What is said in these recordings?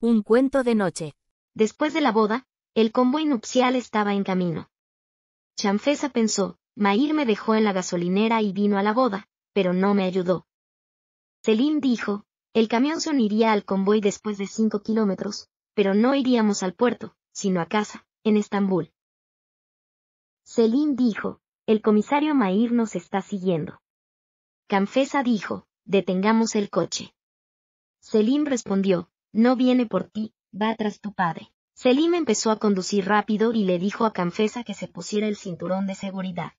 Un cuento de noche. Después de la boda, el convoy nupcial estaba en camino. Chanfesa pensó, Mair me dejó en la gasolinera y vino a la boda, pero no me ayudó. Selim dijo, el camión se uniría al convoy después de cinco kilómetros, pero no iríamos al puerto, sino a casa, en Estambul. Selim dijo, el comisario Mair nos está siguiendo. Canfesa dijo, detengamos el coche. Selim respondió, no viene por ti, va tras tu padre. Selim empezó a conducir rápido y le dijo a Canfesa que se pusiera el cinturón de seguridad.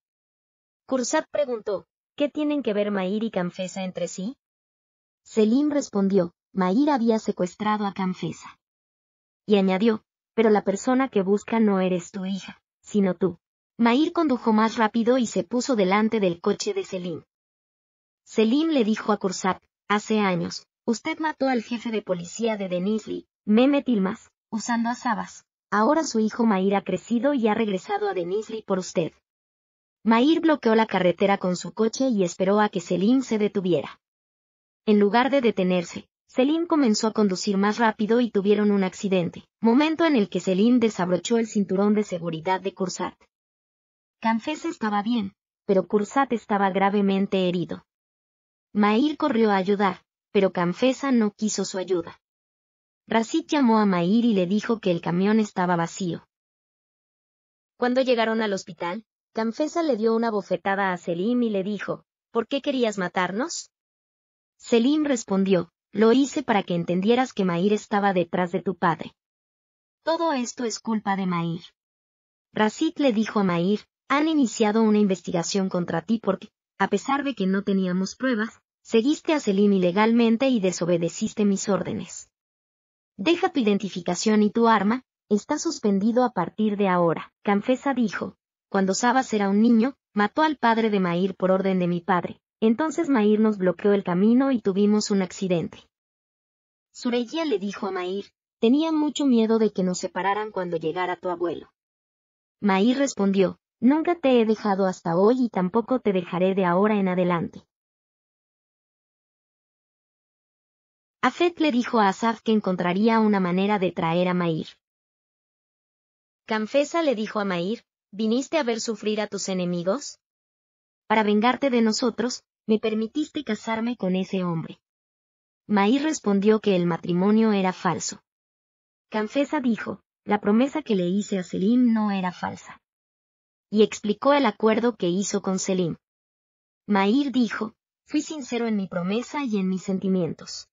Cursat preguntó, ¿qué tienen que ver Mair y Canfesa entre sí? Selim respondió, Mair había secuestrado a Canfesa. Y añadió, pero la persona que busca no eres tu hija, sino tú. Maír condujo más rápido y se puso delante del coche de Selim. Selim le dijo a Cursat, hace años, Usted mató al jefe de policía de Denizli, Meme Tilmas, usando a Sabas. Ahora su hijo Mair ha crecido y ha regresado a Denizli por usted. Mair bloqueó la carretera con su coche y esperó a que Selim se detuviera. En lugar de detenerse, Selim comenzó a conducir más rápido y tuvieron un accidente, momento en el que Selim desabrochó el cinturón de seguridad de Cursat. Canfés estaba bien, pero Cursat estaba gravemente herido. Mair corrió a ayudar, pero Canfesa no quiso su ayuda. Rasit llamó a Mair y le dijo que el camión estaba vacío. Cuando llegaron al hospital, Canfesa le dio una bofetada a Selim y le dijo, ¿Por qué querías matarnos? Selim respondió, lo hice para que entendieras que Mair estaba detrás de tu padre. Todo esto es culpa de Mair. Rasit le dijo a Mair, han iniciado una investigación contra ti porque, a pesar de que no teníamos pruebas, Seguiste a Selim ilegalmente y desobedeciste mis órdenes. Deja tu identificación y tu arma, está suspendido a partir de ahora. Canfesa dijo, cuando Sabas era un niño, mató al padre de Mair por orden de mi padre. Entonces Mair nos bloqueó el camino y tuvimos un accidente. Sureya le dijo a Mair, tenía mucho miedo de que nos separaran cuando llegara tu abuelo. Mair respondió, nunca te he dejado hasta hoy y tampoco te dejaré de ahora en adelante. Afet le dijo a Asaf que encontraría una manera de traer a Mair. Canfesa le dijo a Mair, ¿viniste a ver sufrir a tus enemigos? Para vengarte de nosotros, me permitiste casarme con ese hombre. Mair respondió que el matrimonio era falso. Canfesa dijo, la promesa que le hice a Selim no era falsa. Y explicó el acuerdo que hizo con Selim. Mair dijo, fui sincero en mi promesa y en mis sentimientos.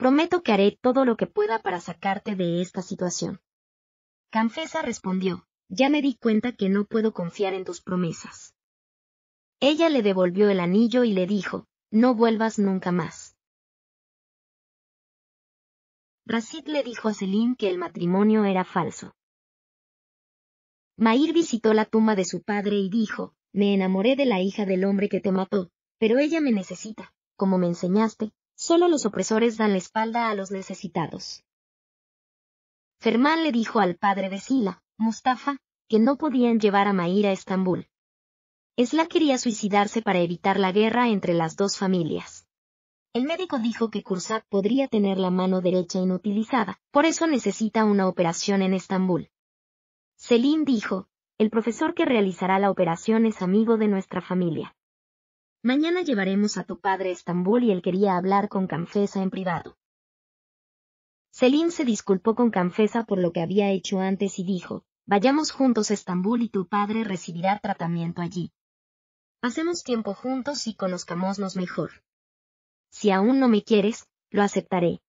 Prometo que haré todo lo que pueda para sacarte de esta situación. Canfesa respondió, ya me di cuenta que no puedo confiar en tus promesas. Ella le devolvió el anillo y le dijo, no vuelvas nunca más. Rasit le dijo a Selim que el matrimonio era falso. Mair visitó la tumba de su padre y dijo, me enamoré de la hija del hombre que te mató, pero ella me necesita, como me enseñaste, Solo los opresores dan la espalda a los necesitados. Fermán le dijo al padre de Sila, Mustafa, que no podían llevar a Mair a Estambul. Esla quería suicidarse para evitar la guerra entre las dos familias. El médico dijo que Kursat podría tener la mano derecha inutilizada, por eso necesita una operación en Estambul. Selim dijo, el profesor que realizará la operación es amigo de nuestra familia. Mañana llevaremos a tu padre a Estambul y él quería hablar con Canfesa en privado. Selim se disculpó con Canfesa por lo que había hecho antes y dijo, vayamos juntos a Estambul y tu padre recibirá tratamiento allí. Hacemos tiempo juntos y conozcámonos mejor. Si aún no me quieres, lo aceptaré.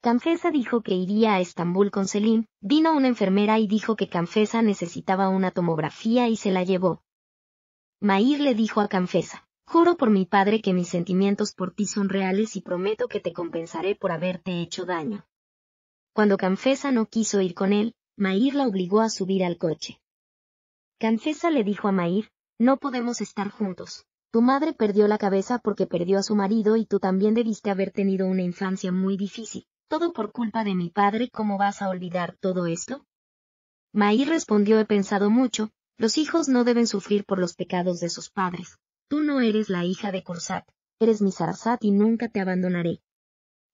Canfesa dijo que iría a Estambul con Selim, vino una enfermera y dijo que Canfesa necesitaba una tomografía y se la llevó. Mair le dijo a Canfesa, Juro por mi padre que mis sentimientos por ti son reales y prometo que te compensaré por haberte hecho daño. Cuando Canfesa no quiso ir con él, Mair la obligó a subir al coche. Canfesa le dijo a Mair, no podemos estar juntos. Tu madre perdió la cabeza porque perdió a su marido y tú también debiste haber tenido una infancia muy difícil. Todo por culpa de mi padre, ¿cómo vas a olvidar todo esto? Maír respondió he pensado mucho, los hijos no deben sufrir por los pecados de sus padres. Tú no eres la hija de Corsat, eres mi Sarasat y nunca te abandonaré.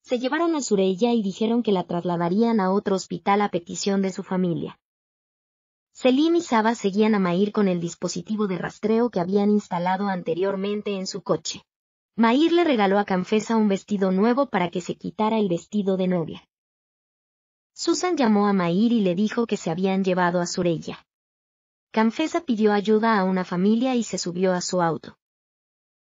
Se llevaron a Sureya y dijeron que la trasladarían a otro hospital a petición de su familia. Selim y Saba seguían a Mair con el dispositivo de rastreo que habían instalado anteriormente en su coche. Maír le regaló a Canfesa un vestido nuevo para que se quitara el vestido de novia. Susan llamó a Mair y le dijo que se habían llevado a Sureya. Canfesa pidió ayuda a una familia y se subió a su auto.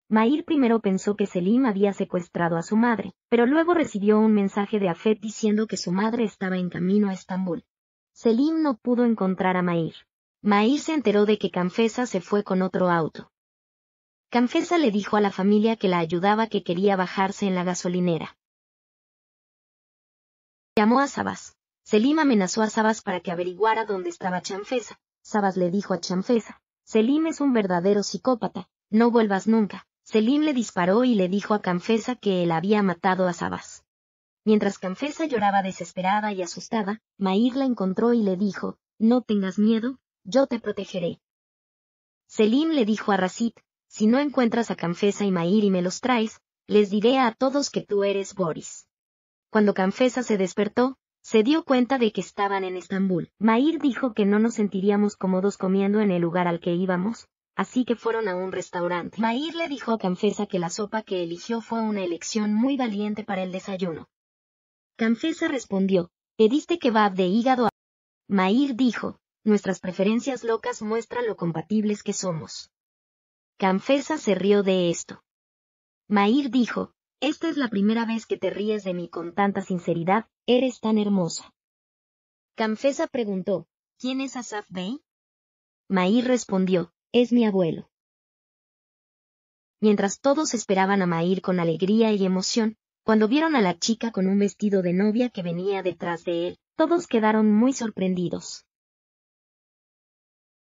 Maír primero pensó que Selim había secuestrado a su madre, pero luego recibió un mensaje de Afet diciendo que su madre estaba en camino a Estambul. Selim no pudo encontrar a Mair. Maír se enteró de que Canfesa se fue con otro auto. Canfesa le dijo a la familia que la ayudaba que quería bajarse en la gasolinera. Llamó a Sabas. Selim amenazó a Sabas para que averiguara dónde estaba Chanfesa, Sabas le dijo a Chanfesa. Selim es un verdadero psicópata, no vuelvas nunca. Selim le disparó y le dijo a Canfesa que él había matado a Sabas. Mientras Canfesa lloraba desesperada y asustada, Maír la encontró y le dijo, No tengas miedo, yo te protegeré. Selim le dijo a Rasit, Si no encuentras a Canfesa y Maír y me los traes, les diré a todos que tú eres Boris. Cuando Canfesa se despertó, se dio cuenta de que estaban en Estambul. Mair dijo que no nos sentiríamos cómodos comiendo en el lugar al que íbamos, así que fueron a un restaurante. Mair le dijo a Canfesa que la sopa que eligió fue una elección muy valiente para el desayuno. Canfesa respondió, pediste kebab de hígado a... Mair dijo, nuestras preferencias locas muestran lo compatibles que somos. Canfesa se rió de esto. Mair dijo, esta es la primera vez que te ríes de mí con tanta sinceridad, eres tan hermosa. Camfesa preguntó, ¿quién es Asaf Bey? Maí respondió, es mi abuelo. Mientras todos esperaban a Maír con alegría y emoción, cuando vieron a la chica con un vestido de novia que venía detrás de él, todos quedaron muy sorprendidos.